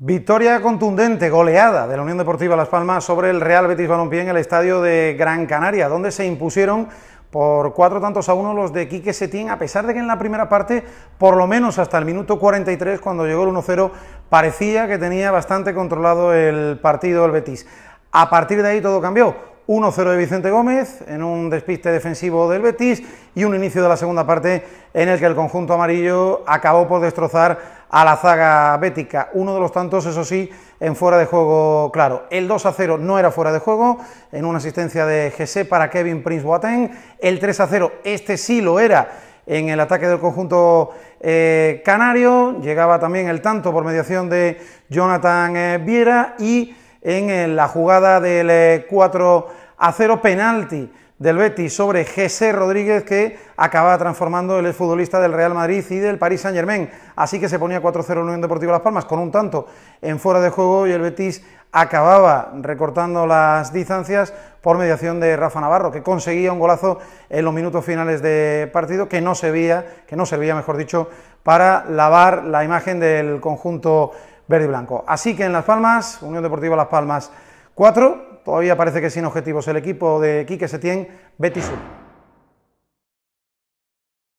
Victoria contundente, goleada de la Unión Deportiva Las Palmas sobre el Real Betis Balompié en el estadio de Gran Canaria, donde se impusieron por cuatro tantos a uno los de Quique Setién, a pesar de que en la primera parte, por lo menos hasta el minuto 43, cuando llegó el 1-0, parecía que tenía bastante controlado el partido el Betis. A partir de ahí todo cambió. 1-0 de Vicente Gómez en un despiste defensivo del Betis y un inicio de la segunda parte en el que el conjunto amarillo acabó por destrozar a la zaga bética. Uno de los tantos, eso sí, en fuera de juego claro. El 2 0 no era fuera de juego, en una asistencia de Gese para Kevin Prince Boateng. El 3 0, este sí lo era en el ataque del conjunto eh, canario. Llegaba también el tanto por mediación de Jonathan eh, Viera y en eh, la jugada del 4 eh, a 0 penalti del Betis sobre Jesse Rodríguez que acababa transformando el futbolista del Real Madrid y del Paris Saint Germain. Así que se ponía 4-0 Unión Deportiva Las Palmas con un tanto en fuera de juego y el Betis acababa recortando las distancias por mediación de Rafa Navarro, que conseguía un golazo en los minutos finales de partido que no servía, que no servía, mejor dicho, para lavar la imagen del conjunto verde y blanco. Así que en Las Palmas, Unión Deportiva Las Palmas 4, Todavía parece que sin objetivos el equipo de Quique Setién, Betis